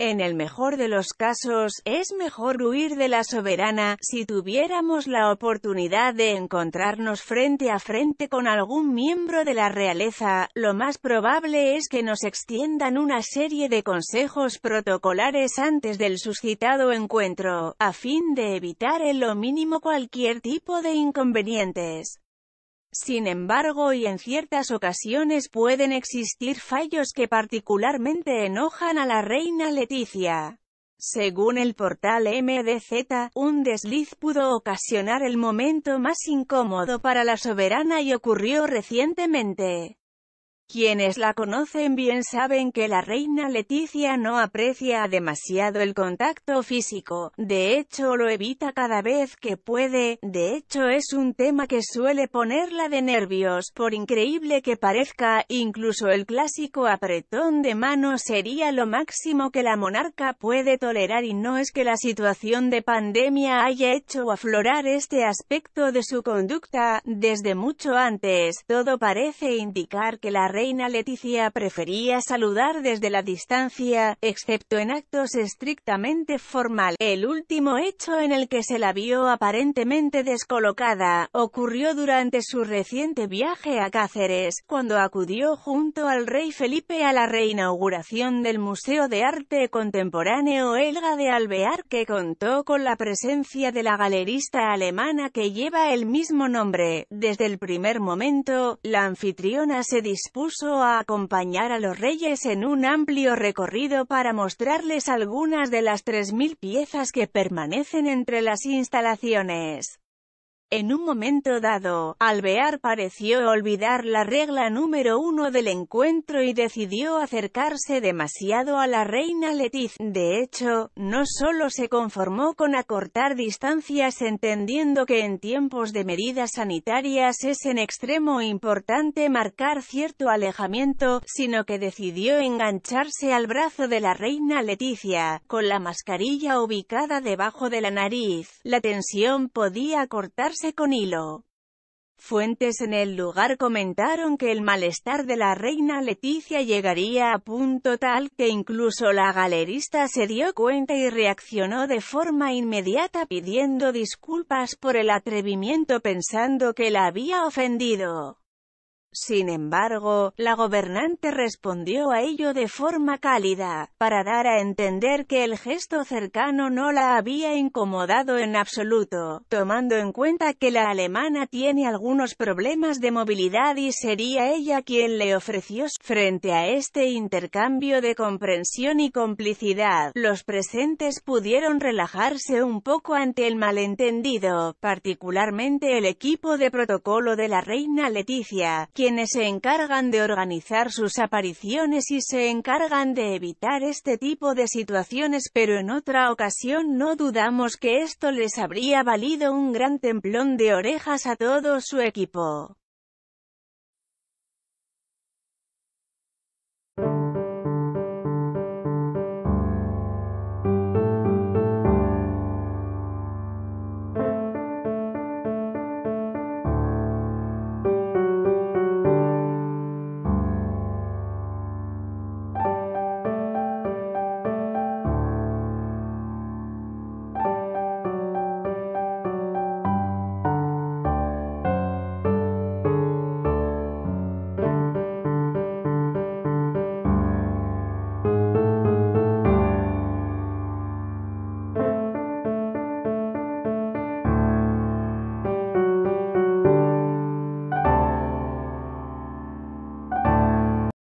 En el mejor de los casos, es mejor huir de la soberana, si tuviéramos la oportunidad de encontrarnos frente a frente con algún miembro de la realeza, lo más probable es que nos extiendan una serie de consejos protocolares antes del suscitado encuentro, a fin de evitar en lo mínimo cualquier tipo de inconvenientes. Sin embargo y en ciertas ocasiones pueden existir fallos que particularmente enojan a la reina Leticia. Según el portal MDZ, un desliz pudo ocasionar el momento más incómodo para la soberana y ocurrió recientemente. Quienes la conocen bien saben que la reina Leticia no aprecia demasiado el contacto físico, de hecho lo evita cada vez que puede, de hecho es un tema que suele ponerla de nervios, por increíble que parezca, incluso el clásico apretón de mano sería lo máximo que la monarca puede tolerar y no es que la situación de pandemia haya hecho aflorar este aspecto de su conducta, desde mucho antes, todo parece indicar que la reina Leticia prefería saludar desde la distancia, excepto en actos estrictamente formales. El último hecho en el que se la vio aparentemente descolocada, ocurrió durante su reciente viaje a Cáceres, cuando acudió junto al rey Felipe a la reinauguración del Museo de Arte Contemporáneo Elga de Alvear que contó con la presencia de la galerista alemana que lleva el mismo nombre. Desde el primer momento, la anfitriona se dispuso a acompañar a los reyes en un amplio recorrido para mostrarles algunas de las 3.000 piezas que permanecen entre las instalaciones. En un momento dado, Alvear pareció olvidar la regla número uno del encuentro y decidió acercarse demasiado a la reina Letiz. De hecho, no solo se conformó con acortar distancias entendiendo que en tiempos de medidas sanitarias es en extremo importante marcar cierto alejamiento, sino que decidió engancharse al brazo de la reina Leticia, con la mascarilla ubicada debajo de la nariz. La tensión podía cortarse con hilo. Fuentes en el lugar comentaron que el malestar de la reina Leticia llegaría a punto tal que incluso la galerista se dio cuenta y reaccionó de forma inmediata pidiendo disculpas por el atrevimiento pensando que la había ofendido. Sin embargo, la gobernante respondió a ello de forma cálida, para dar a entender que el gesto cercano no la había incomodado en absoluto, tomando en cuenta que la alemana tiene algunos problemas de movilidad y sería ella quien le ofreció. Frente a este intercambio de comprensión y complicidad, los presentes pudieron relajarse un poco ante el malentendido, particularmente el equipo de protocolo de la reina Leticia, quien quienes se encargan de organizar sus apariciones y se encargan de evitar este tipo de situaciones pero en otra ocasión no dudamos que esto les habría valido un gran templón de orejas a todo su equipo.